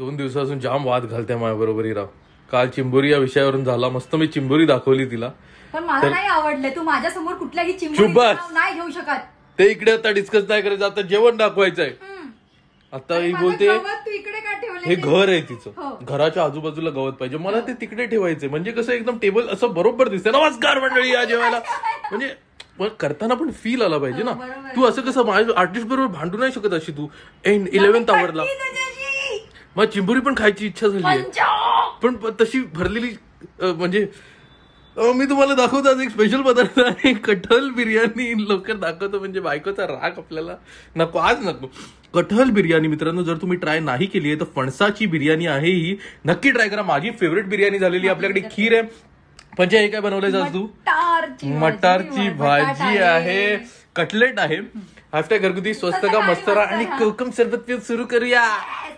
दोन दिवसापासून जाम वाद घालते माझ्याबरोबर हिरा काल चिंबोरी या विषयावरून झाला मस्त मी चिंबोरी दाखवली तिला पण मला नाही आवडलं तू माझ्यासमोर कुठल्याही चिंबोरी नाही घेऊ शकत ते इकडे आता डिस्कस नाही करायचं आता जेवण दाखवायचं आहे आता ही बोलते हे घर आहे तिचं हो. घराच्या आजूबाजूला गवत पाहिजे मला हो. ते तिकडे ठेवायचंय म्हणजे कसं एकदम टेबल असं बरोबर दिसतं नमस्कार मंडळी या जेवायला म्हणजे करताना पण फील आला पाहिजे ना हो, तू असं कसं माझ्या आर्टिस्ट बरोबर भांडू नाही शकत अशी तू एन इलेव्हन्थ आवडला मग चिंबुरी पण खायची इच्छा झाली पण तशी भरलेली म्हणजे मी तुम्हाला दाखवतो आज एक स्पेशल पदार्थ आहे कटहल बिर्याणी लवकर दाखवतो म्हणजे बायकोचा राग आपल्याला नको आज नको कटहल बिर्याणी मित्रांनो जर तुम्ही ट्राय नाही केली आहे तर फणसाची बिर्याणी आहे ही नक्की ट्राय करा माझी फेवरेट बिर्याणी झालेली आपल्याकडे खीर आहे म्हणजे हे काय बनवलंय जास्त तू मटारची भाजी आहे कटलेट आहे आफ्टर घरगुती स्वस्त का मस्तरा आणि कोकम सरबत सुरू करूया